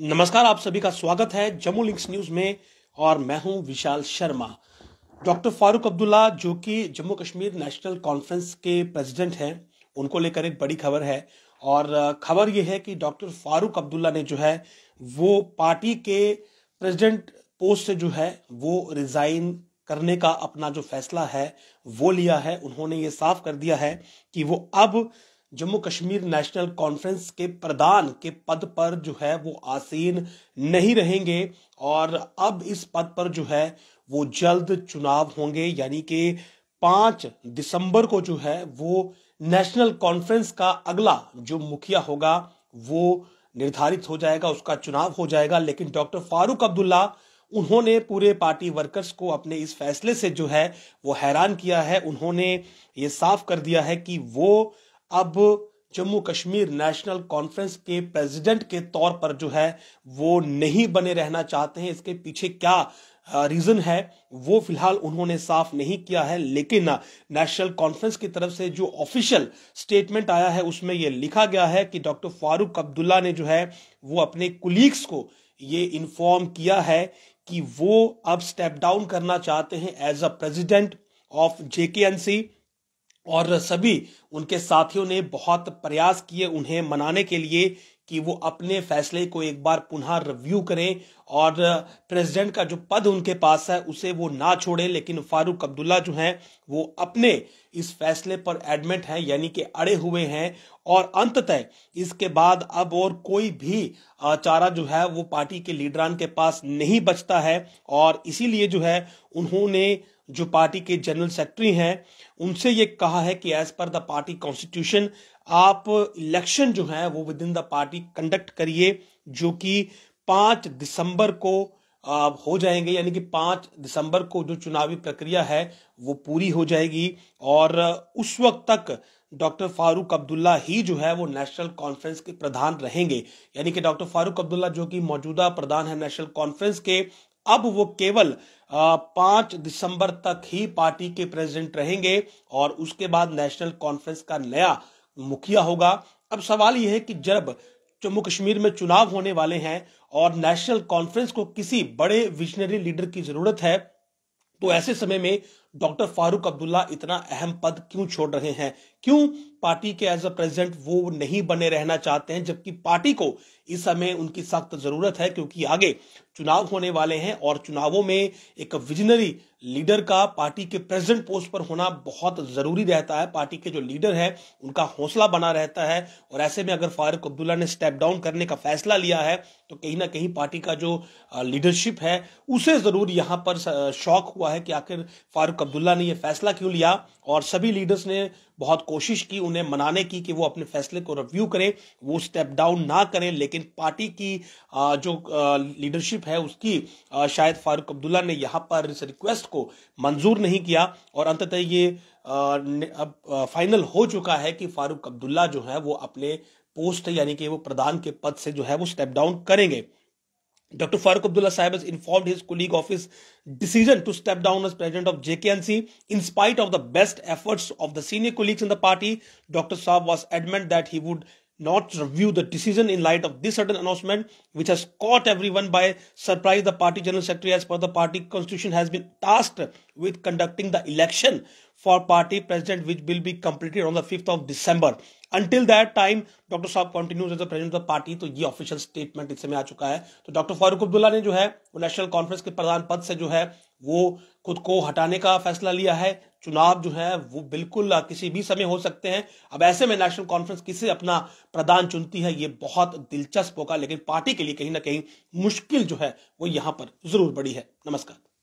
नमस्कार आप सभी का स्वागत है जम्मू लिंक्स न्यूज में और मैं हूं विशाल शर्मा डॉक्टर फारूक अब्दुल्ला जो कि जम्मू कश्मीर नेशनल कॉन्फ्रेंस के प्रेसिडेंट हैं उनको लेकर एक बड़ी खबर है और खबर यह है कि डॉक्टर फारूक अब्दुल्ला ने जो है वो पार्टी के प्रेसिडेंट पोस्ट से जो है वो रिजाइन करने का अपना जो फैसला है वो लिया है उन्होंने ये साफ कर दिया है कि वो अब जम्मू कश्मीर नेशनल कॉन्फ्रेंस के प्रधान के पद पर जो है वो आसीन नहीं रहेंगे और अब इस पद पर जो है वो जल्द चुनाव होंगे यानी कि पाँच दिसंबर को जो है वो नेशनल कॉन्फ्रेंस का अगला जो मुखिया होगा वो निर्धारित हो जाएगा उसका चुनाव हो जाएगा लेकिन डॉक्टर फारूक अब्दुल्ला उन्होंने पूरे पार्टी वर्कर्स को अपने इस फैसले से जो है वो हैरान किया है उन्होंने ये साफ कर दिया है कि वो अब जम्मू कश्मीर नेशनल कॉन्फ्रेंस के प्रेसिडेंट के तौर पर जो है वो नहीं बने रहना चाहते हैं इसके पीछे क्या रीजन है वो फिलहाल उन्होंने साफ नहीं किया है लेकिन नेशनल कॉन्फ्रेंस की तरफ से जो ऑफिशियल स्टेटमेंट आया है उसमें ये लिखा गया है कि डॉक्टर फारूक अब्दुल्ला ने जो है वो अपने कुलीग्स को ये इन्फॉर्म किया है कि वो अब स्टेप डाउन करना चाहते हैं as a president of C और सभी उनके साथियों ने बहुत प्रयास किए उन्हें मनाने के लिए कि वो अपने फैसले को एक बार पुनः रिव्यू करें और प्रेसिडेंट का जो पद उनके पास है उसे वो ना छोड़ें लेकिन फारूक अब्दुल्ला जो हैं वो अपने इस फैसले पर एडमिट हैं यानी कि अड़े हुए हैं और अंततः इसके बाद अब और कोई भी चारा जो है वो पार्टी के लीडरान के पास नहीं बचता है और इसीलिए जो है उन्होंने जो पार्टी के जनरल सेक्रेटरी हैं उनसे ये कहा है कि as per the party constitution आप इलेक्शन जो है वो within the party conduct करिए जो कि पांच दिसंबर को हो जाएंगे यानी कि पांच दिसंबर को जो चुनावी प्रक्रिया है वो पूरी हो जाएगी और उस वक्त तक डॉक्टर फारूक अब्दुल्ला ही जो है वो नेशनल कॉन्फ्रेंस के प्रधान रहेंगे यानी कि डॉक्टर फारूक अब्दुल्ला जो कि मौजूदा प्रधान है नेशनल कॉन्फ्रेंस के अब वो केवल पांच दिसंबर तक ही पार्टी के प्रेसिडेंट रहेंगे और उसके बाद नेशनल कॉन्फ्रेंस का नया मुखिया होगा अब सवाल यह है कि जब जम्मू कश्मीर में चुनाव होने वाले हैं और नेशनल कॉन्फ्रेंस को किसी बड़े विजनरी लीडर की जरूरत है तो ऐसे समय में डॉक्टर फारूक अब्दुल्ला इतना अहम पद क्यों छोड़ रहे हैं क्यों पार्टी के एज अ प्रेजिडेंट वो नहीं बने रहना चाहते हैं जबकि पार्टी को इस समय उनकी सख्त जरूरत है क्योंकि आगे चुनाव होने वाले हैं और चुनावों में एक विजनरी लीडर का पार्टी के प्रेजिडेंट पोस्ट पर होना बहुत जरूरी रहता है पार्टी के जो लीडर है उनका हौसला बना रहता है और ऐसे में अगर फारूक अब्दुल्ला ने स्टेप डाउन करने का फैसला लिया है तो कहीं ना कहीं पार्टी का जो लीडरशिप है उसे जरूर यहां पर शौक हुआ है कि आखिर फारूक अब्दुल्ला ने यह फैसला क्यों लिया और सभी लीडर्स ने बहुत कोशिश की उन्हें मनाने की कि वो अपने फैसले को रिव्यू करें वो स्टेप डाउन ना करें लेकिन पार्टी की जो लीडरशिप है उसकी शायद फारूक अब्दुल्ला ने यहाँ पर इस रिक्वेस्ट को मंजूर नहीं किया और अंततः ये अब फाइनल हो चुका है कि फारूक अब्दुल्ला जो है वो अपने पोस्ट यानी कि वो प्रधान के पद से जो है वो स्टेप डाउन करेंगे Dr. Farooq Abdullah Saib has informed his colleague of his decision to step down as president of JKNC. In spite of the best efforts of the senior colleagues in the party, Dr. Saab was adamant that he would not review the decision in light of this sudden announcement, which has caught everyone by surprise. The party general secretary, as per the party constitution, has been tasked with conducting the election for party president, which will be completed on the 5th of December. until until that time doctor साहब continues as the president of party तो ये official statement इस समय आ चुका है तो dr farooq abdullah ne jo hai wo national conference ke pradhan pad se jo hai wo खुद को हटाने का फैसला लिया है चुनाव जो है वो बिल्कुल किसी भी समय हो सकते हैं अब ऐसे में नेशनल कॉन्फ्रेंस किसे अपना प्रधान चुनती है ये बहुत दिलचस्प होगा लेकिन पार्टी के लिए कहीं ना कहीं मुश्किल जो है वो यहां पर जरूर बड़ी है नमस्कार